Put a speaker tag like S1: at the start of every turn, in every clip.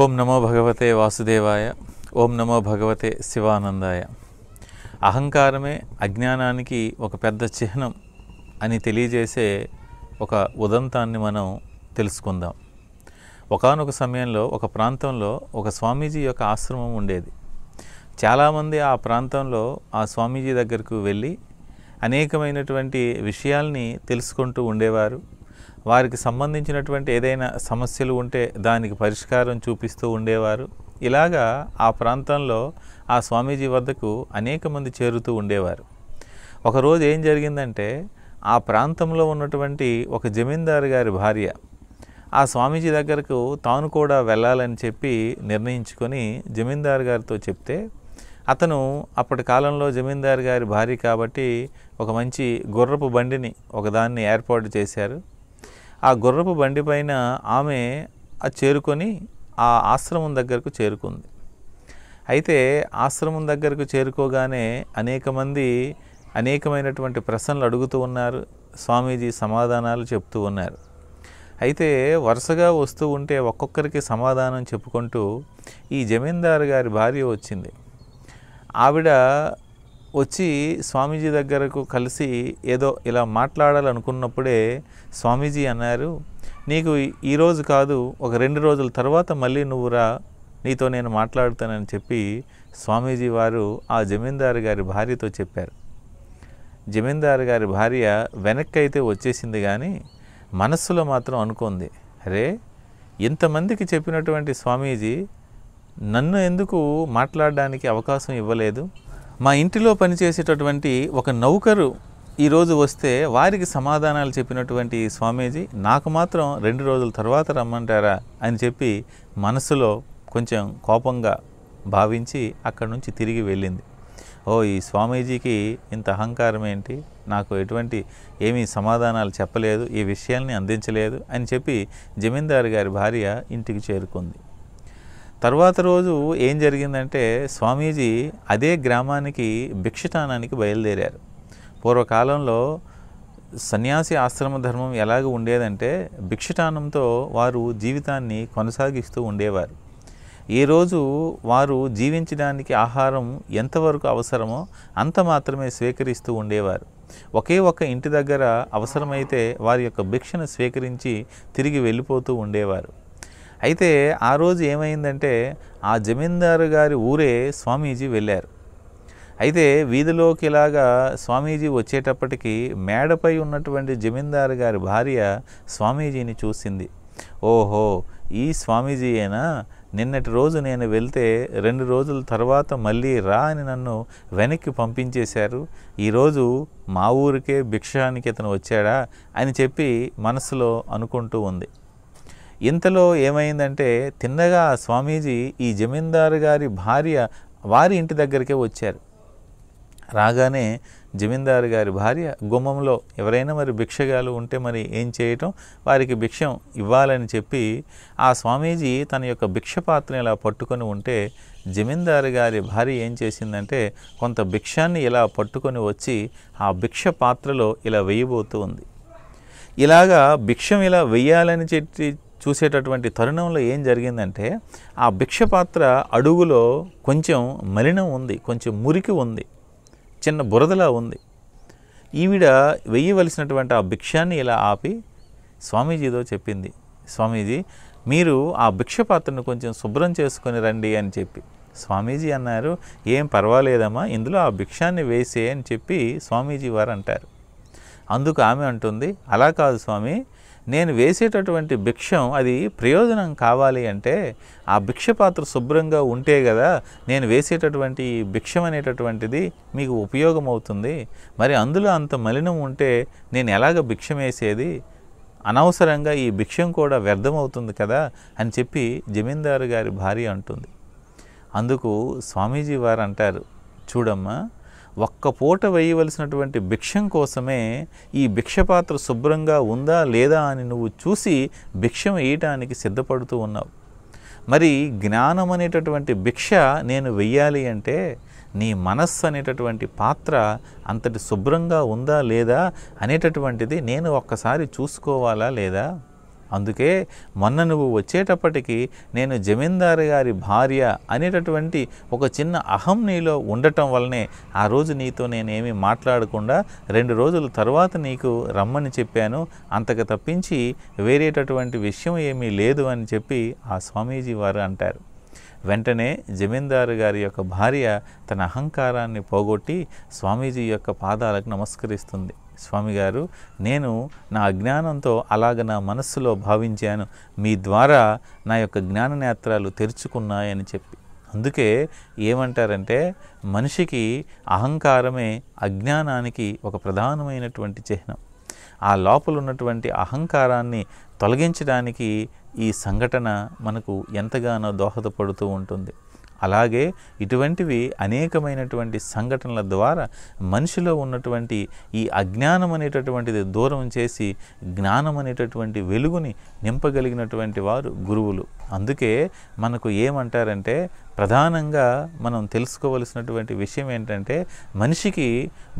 S1: ఓం నమో భగవతే వాసుదేవాయ ఓం నమో భగవతే శివానందాయ అహంకారమే అజ్ఞానానికి ఒక పెద్ద చిహ్నం అని తెలియజేసే ఒక ఉదంతాన్ని మనం తెలుసుకుందాం ఒకనొక సమయంలో ఒక ప్రాంతంలో ఒక స్వామీజీ యొక్క ఆశ్రమం ఉండేది చాలామంది ఆ ప్రాంతంలో ఆ స్వామీజీ దగ్గరకు వెళ్ళి అనేకమైనటువంటి విషయాల్ని తెలుసుకుంటూ ఉండేవారు వారికి సంబంధించినటువంటి ఏదైనా సమస్యలు ఉంటే దానికి పరిష్కారం చూపిస్తూ ఉండేవారు ఇలాగా ఆ ప్రాంతంలో ఆ స్వామీజీ వద్దకు అనేక మంది చేరుతూ ఉండేవారు ఒకరోజు ఏం జరిగిందంటే ఆ ప్రాంతంలో ఉన్నటువంటి ఒక జమీందారు గారి భార్య ఆ స్వామీజీ దగ్గరకు తాను కూడా వెళ్ళాలని చెప్పి నిర్ణయించుకొని జమీందారు గారితో చెప్తే అతను అప్పటి కాలంలో జమీందారు గారి భార్య కాబట్టి ఒక మంచి గుర్రపు బండిని ఒకదాన్ని ఏర్పాటు చేశారు ఆ గుర్రపు బండి పైన ఆమె చేరుకొని ఆ ఆశ్రమం దగ్గరకు చేరుకుంది అయితే ఆశ్రమం దగ్గరకు చేరుకోగానే అనేక మంది అనేకమైనటువంటి ప్రశ్నలు అడుగుతూ ఉన్నారు స్వామీజీ సమాధానాలు చెప్తూ ఉన్నారు అయితే వరుసగా వస్తూ ఉంటే ఒక్కొక్కరికి సమాధానం చెప్పుకుంటూ ఈ జమీందారు గారి భార్య వచ్చింది ఆవిడ వచ్చి స్వామీజీ దగ్గరకు కలిసి ఏదో ఇలా మాట్లాడాలనుకున్నప్పుడే స్వామీజీ అన్నారు నీకు ఈరోజు కాదు ఒక రెండు రోజుల తర్వాత మళ్ళీ నువ్వు రా నీతో నేను మాట్లాడుతానని చెప్పి స్వామీజీ వారు ఆ జమీందారు గారి భార్యతో చెప్పారు జమీందారు గారి భార్య వెనక్కి అయితే వచ్చేసింది కానీ మనస్సులో మాత్రం అనుకుంది అరే ఇంతమందికి చెప్పినటువంటి స్వామీజీ నన్ను ఎందుకు మాట్లాడడానికి అవకాశం ఇవ్వలేదు మా ఇంటిలో పనిచేసేటటువంటి ఒక నౌకరు ఈరోజు వస్తే వారికి సమాధానాలు చెప్పినటువంటి స్వామీజీ నాకు మాత్రం రెండు రోజుల తర్వాత రమ్మంటారా అని చెప్పి మనసులో కొంచెం కోపంగా భావించి అక్కడి నుంచి తిరిగి వెళ్ళింది ఓ ఈ స్వామీజీకి ఇంత అహంకారం ఏంటి నాకు ఎటువంటి ఏమీ సమాధానాలు చెప్పలేదు ఈ విషయాల్ని అందించలేదు అని చెప్పి జమీందారు గారి భార్య ఇంటికి చేరుకుంది తర్వాత రోజు ఏం జరిగిందంటే స్వామీజీ అదే గ్రామానికి భిక్షటానానికి బయలుదేరారు పూర్వకాలంలో సన్యాసి ఆశ్రమ ధర్మం ఎలాగ ఉండేదంటే భిక్షటానంతో వారు జీవితాన్ని కొనసాగిస్తూ ఉండేవారు ఈరోజు వారు జీవించడానికి ఆహారం ఎంతవరకు అవసరమో అంత మాత్రమే స్వీకరిస్తూ ఉండేవారు ఒకే ఒక్క ఇంటి దగ్గర అవసరమైతే వారి యొక్క భిక్షను స్వీకరించి తిరిగి వెళ్ళిపోతూ ఉండేవారు అయితే ఆ రోజు ఏమైందంటే ఆ జమీందారు గారి ఊరే స్వామీజీ వెళ్ళారు అయితే వీధిలోకి ఇలాగా స్వామీజీ వచ్చేటప్పటికి మేడపై ఉన్నటువంటి జమీందారు గారి భార్య స్వామీజీని చూసింది ఓహో ఈ స్వామీజీ అయినా నిన్నటి రోజు నేను వెళ్తే రెండు రోజుల తర్వాత మళ్ళీ రా అని నన్ను వెనక్కి పంపించేశారు ఈరోజు మా ఊరికే భిక్షానికి ఇతను వచ్చాడా అని చెప్పి మనసులో అనుకుంటూ ఉంది ఇంతలో ఏమైందంటే తిన్నగా స్వామీజీ ఈ జమీందారు గారి భార్య వారి ఇంటి దగ్గరికే వచ్చారు రాగానే జమీందారు గారి భార్య గుమ్మంలో ఎవరైనా మరి భిక్షగాలు ఉంటే మరి ఏం చేయటం వారికి భిక్షం ఇవ్వాలని చెప్పి ఆ స్వామీజీ తన యొక్క భిక్ష పాత్రని ఇలా పట్టుకొని ఉంటే జమీందారు గారి భార్య ఏం చేసిందంటే కొంత భిక్షాన్ని ఇలా పట్టుకొని వచ్చి ఆ భిక్ష పాత్రలో ఇలా వేయబోతూ ఉంది ఇలాగా భిక్షం ఇలా వెయ్యాలని చెప్పి చూసేటటువంటి తరుణంలో ఏం జరిగిందంటే ఆ భిక్ష పాత్ర అడుగులో కొంచెం మలినం ఉంది కొంచెం మురికి ఉంది చిన్న బురదలా ఉంది ఈవిడ వెయ్యవలసినటువంటి ఆ భిక్షాన్ని ఇలా ఆపి స్వామీజీతో చెప్పింది స్వామీజీ మీరు ఆ భిక్ష పాత్రను కొంచెం శుభ్రం చేసుకొని రండి అని చెప్పి స్వామీజీ అన్నారు ఏం పర్వాలేదమ్మా ఇందులో ఆ భిక్షాన్ని వేసే అని చెప్పి స్వామీజీ వారు అంటారు అందుకు ఆమె అంటుంది అలా కాదు స్వామి నేను వేసేటటువంటి భిక్షం అది ప్రయోజనం కావాలి అంటే ఆ భిక్ష పాత్ర శుభ్రంగా ఉంటే కదా నేను వేసేటటువంటి భిక్షం అనేటటువంటిది మీకు ఉపయోగం అవుతుంది మరి అందులో అంత మలినం ఉంటే నేను ఎలాగ భిక్షం వేసేది అనవసరంగా ఈ భిక్షం కూడా వ్యర్థమవుతుంది కదా అని చెప్పి జమీందారు గారి భార్య అంటుంది అందుకు స్వామీజీ వారు అంటారు చూడమ్మా ఒక్క పూట వేయవలసినటువంటి భిక్షం కోసమే ఈ భిక్షపాత్ర శుభ్రంగా ఉందా లేదా అని నువ్వు చూసి భిక్షం వేయటానికి సిద్ధపడుతూ ఉన్నావు మరి జ్ఞానం అనేటటువంటి భిక్ష నేను వెయ్యాలి అంటే నీ మనస్సు అనేటటువంటి పాత్ర అంతటి శుభ్రంగా ఉందా లేదా అనేటటువంటిది నేను ఒక్కసారి చూసుకోవాలా లేదా అందుకే మొన్న నువ్వు వచ్చేటప్పటికి నేను జమీందారు గారి భార్య అనేటటువంటి ఒక చిన్న అహం నీలో ఉండటం వల్లనే ఆ రోజు నీతో నేనేమి మాట్లాడకుండా రెండు రోజుల తర్వాత నీకు రమ్మని చెప్పాను అంతకు తప్పించి వేరేటటువంటి విషయం ఏమీ లేదు అని చెప్పి ఆ స్వామీజీ వారు అంటారు వెంటనే జమీందారు గారి యొక్క భార్య తన అహంకారాన్ని పోగొట్టి స్వామీజీ యొక్క పాదాలకు నమస్కరిస్తుంది స్వామి గారు నేను నా అజ్ఞానంతో అలాగ నా మనస్సులో భావించాను మీ ద్వారా నా యొక్క జ్ఞాన నేత్రాలు తెరుచుకున్నాయని చెప్పి అందుకే ఏమంటారంటే మనిషికి అహంకారమే అజ్ఞానానికి ఒక ప్రధానమైనటువంటి చిహ్నం ఆ లోపల ఉన్నటువంటి అహంకారాన్ని తొలగించడానికి ఈ సంఘటన మనకు ఎంతగానో దోహదపడుతూ ఉంటుంది అలాగే ఇటువంటివి అనేకమైనటువంటి సంఘటనల ద్వారా మనిషిలో ఉన్నటువంటి ఈ అజ్ఞానం అనేటటువంటిది దూరం చేసి జ్ఞానం అనేటటువంటి వెలుగుని నింపగలిగినటువంటి వారు గురువులు అందుకే మనకు ఏమంటారంటే ప్రధానంగా మనం తెలుసుకోవలసినటువంటి విషయం ఏంటంటే మనిషికి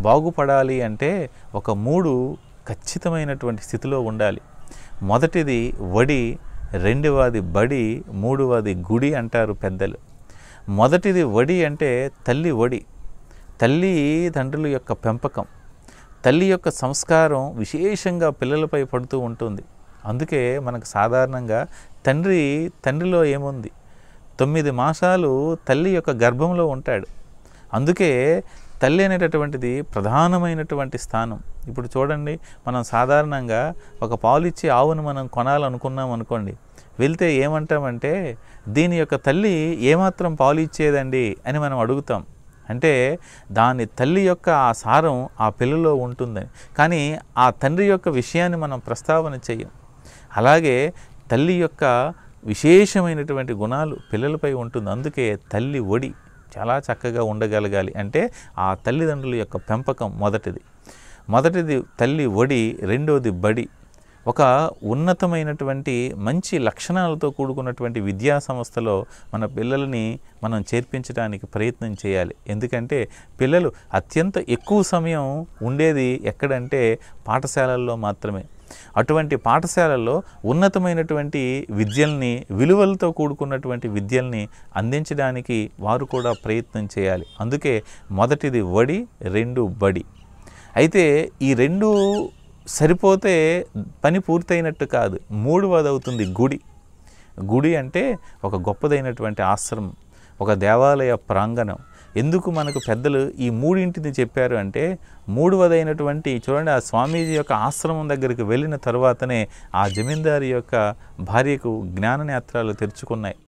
S1: బాగుపడాలి అంటే ఒక మూడు ఖచ్చితమైనటువంటి స్థితిలో ఉండాలి మొదటిది వడి రెండవది బడి మూడవది గుడి అంటారు పెద్దలు మొదటిది వడి అంటే తల్లి వడి తల్లి తండ్రుల యొక్క పెంపకం తల్లి యొక్క సంస్కారం విశేషంగా పిల్లలపై పడుతూ ఉంటుంది అందుకే మనకు సాధారణంగా తండ్రి తండ్రిలో ఏముంది తొమ్మిది మాసాలు తల్లి యొక్క గర్భంలో ఉంటాడు అందుకే తల్లి అనేటటువంటిది ప్రధానమైనటువంటి స్థానం ఇప్పుడు చూడండి మనం సాధారణంగా ఒక పాలు ఇచ్చి ఆవును మనం కొనాలనుకున్నాం అనుకోండి వెళ్తే ఏమంటామంటే దీని యొక్క తల్లి ఏమాత్రం పాలు ఇచ్చేదండి అని మనం అడుగుతాం అంటే దాని తల్లి యొక్క ఆ సారం ఆ పిల్లలో ఉంటుందని కానీ ఆ తండ్రి యొక్క విషయాన్ని మనం ప్రస్తావన చేయం అలాగే తల్లి యొక్క విశేషమైనటువంటి గుణాలు పిల్లలపై ఉంటుంది అందుకే తల్లి ఒడి చాలా చక్కగా ఉండగలగాలి అంటే ఆ తల్లిదండ్రుల యొక్క పెంపకం మొదటిది మొదటిది తల్లి ఒడి రెండోది బడి ఒక ఉన్నతమైనటువంటి మంచి లక్షణాలతో కూడుకున్నటువంటి విద్యా సంస్థలో మన పిల్లలని మనం చేర్పించడానికి ప్రయత్నం చేయాలి ఎందుకంటే పిల్లలు అత్యంత ఎక్కువ సమయం ఉండేది ఎక్కడంటే పాఠశాలల్లో మాత్రమే అటువంటి పాఠశాలల్లో ఉన్నతమైనటువంటి విద్యల్ని విలువలతో కూడుకున్నటువంటి విద్యల్ని అందించడానికి వారు కూడా ప్రయత్నం చేయాలి అందుకే మొదటిది వడి రెండు బడి అయితే ఈ రెండు సరిపోతే పని పూర్తయినట్టు కాదు మూడవది అవుతుంది గుడి గుడి అంటే ఒక గొప్పదైనటువంటి ఆశ్రమం ఒక దేవాలయ ప్రాంగణం ఎందుకు మనకు పెద్దలు ఈ మూడింటిని చెప్పారు అంటే మూడవదైనటువంటి చూడండి ఆ స్వామీజీ యొక్క ఆశ్రమం దగ్గరికి వెళ్ళిన తర్వాతనే ఆ జమీందారి యొక్క భార్యకు జ్ఞాన నేత్రాలు తెరుచుకున్నాయి